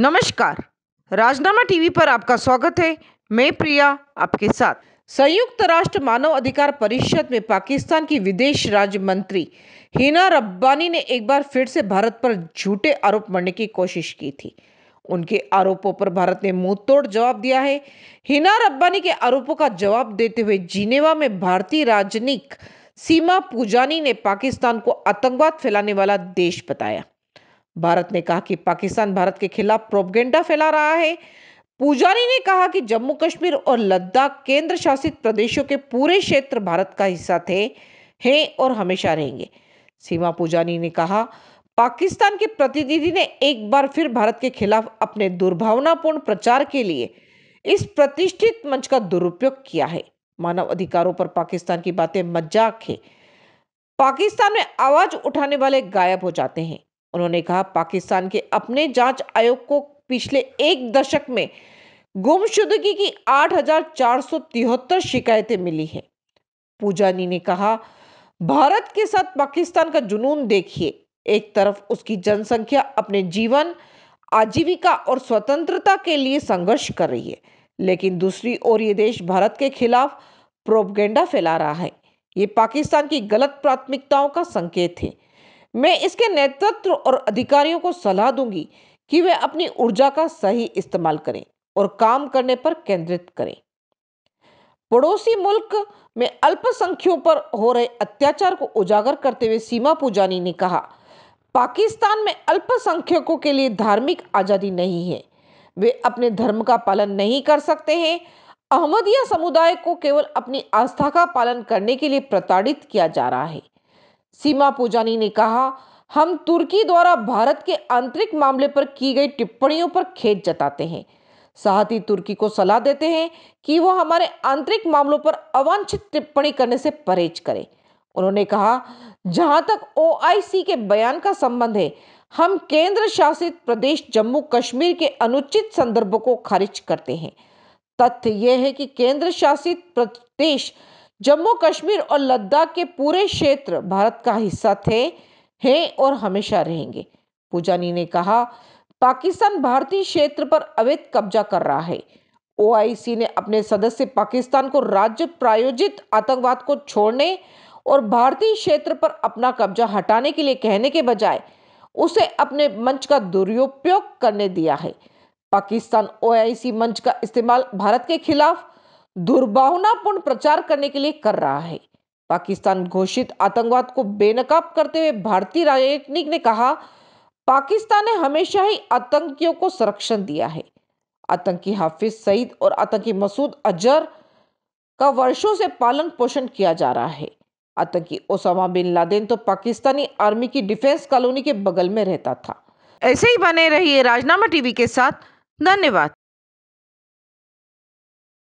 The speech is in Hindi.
नमस्कार राजनामा टीवी पर आपका स्वागत है मैं प्रिया आपके साथ संयुक्त राष्ट्र मानव अधिकार परिषद में पाकिस्तान की विदेश राज्य मंत्री हिना रब्बानी ने एक बार फिर से भारत पर झूठे आरोप मरने की कोशिश की थी उनके आरोपों पर भारत ने मुंह तोड़ जवाब दिया है हिना रब्बानी के आरोपों का जवाब देते हुए जिनेवा में भारतीय राजनयिक सीमा पूजानी ने पाकिस्तान को आतंकवाद फैलाने वाला देश बताया भारत ने कहा कि पाकिस्तान भारत के खिलाफ प्रोपगेंडा फैला रहा है पुजारी ने कहा कि जम्मू कश्मीर और लद्दाख केंद्र शासित प्रदेशों के पूरे क्षेत्र भारत का हिस्सा थे हैं और हमेशा रहेंगे सीमा पूजानी ने कहा पाकिस्तान के प्रतिनिधि ने एक बार फिर भारत के खिलाफ अपने दुर्भावनापूर्ण प्रचार के लिए इस प्रतिष्ठित मंच का दुरुपयोग किया है मानव अधिकारों पर पाकिस्तान की बातें मजाक है पाकिस्तान में आवाज उठाने वाले गायब हो जाते हैं उन्होंने कहा पाकिस्तान के अपने जांच आयोग को पिछले एक दशक में गुमशुदगी की आठ शिकायतें मिली हैं पूजानी ने कहा भारत के साथ पाकिस्तान का जुनून देखिए एक तरफ उसकी जनसंख्या अपने जीवन आजीविका और स्वतंत्रता के लिए संघर्ष कर रही है लेकिन दूसरी ओर ये देश भारत के खिलाफ प्रोपगेंडा फैला रहा है ये पाकिस्तान की गलत प्राथमिकताओं का संकेत है मैं इसके नेतृत्व और अधिकारियों को सलाह दूंगी कि वे अपनी ऊर्जा का सही इस्तेमाल करें और काम करने पर केंद्रित करें पड़ोसी मुल्क में अल्पसंख्यों पर हो रहे अत्याचार को उजागर करते हुए सीमा पूजानी ने कहा पाकिस्तान में अल्पसंख्यकों के लिए धार्मिक आज़ादी नहीं है वे अपने धर्म का पालन नहीं कर सकते हैं अहमदिया समुदाय को केवल अपनी आस्था का पालन करने के लिए प्रताड़ित किया जा रहा है सीमा पूजानी ने कहा हम तुर्की द्वारा भारत के आंतरिक मामले पर की गई टिप्पणियों पर खेद जताते हैं साथ ही तुर्की को सलाह देते हैं कि वह हमारे आंतरिक मामलों पर अवांछित टिप्पणी करने से परहेज करें उन्होंने कहा जहां तक ओ के बयान का संबंध है हम केंद्र शासित प्रदेश जम्मू कश्मीर के अनुचित संदर्भ को खारिज करते हैं तथ्य यह है कि केंद्र शासित प्रदेश जम्मू कश्मीर और लद्दाख के पूरे क्षेत्र भारत का हिस्सा थे हैं और हमेशा रहेंगे पूजानी ने कहा पाकिस्तान भारतीय क्षेत्र पर अवैध कब्जा कर रहा है ओआईसी ने अपने सदस्य पाकिस्तान को राज्य प्रायोजित आतंकवाद को छोड़ने और भारतीय क्षेत्र पर अपना कब्जा हटाने के लिए कहने के बजाय उसे अपने मंच का दुरुपयोग करने दिया है पाकिस्तान ओआईसी मंच का इस्तेमाल भारत के खिलाफ दुर्भावनापूर्ण प्रचार करने के लिए कर रहा है पाकिस्तान घोषित आतंकवाद को बेनकाब करते हुए भारतीय राजनीतिक ने कहा पाकिस्तान ने हमेशा ही आतंकियों को संरक्षण दिया है आतंकी हाफिज सईद और आतंकी मसूद अजहर का वर्षों से पालन पोषण किया जा रहा है आतंकी ओसामा बिन लादेन तो पाकिस्तानी आर्मी की डिफेंस कॉलोनी के बगल में रहता था ऐसे ही बने रहिए राजनामा टीवी के साथ धन्यवाद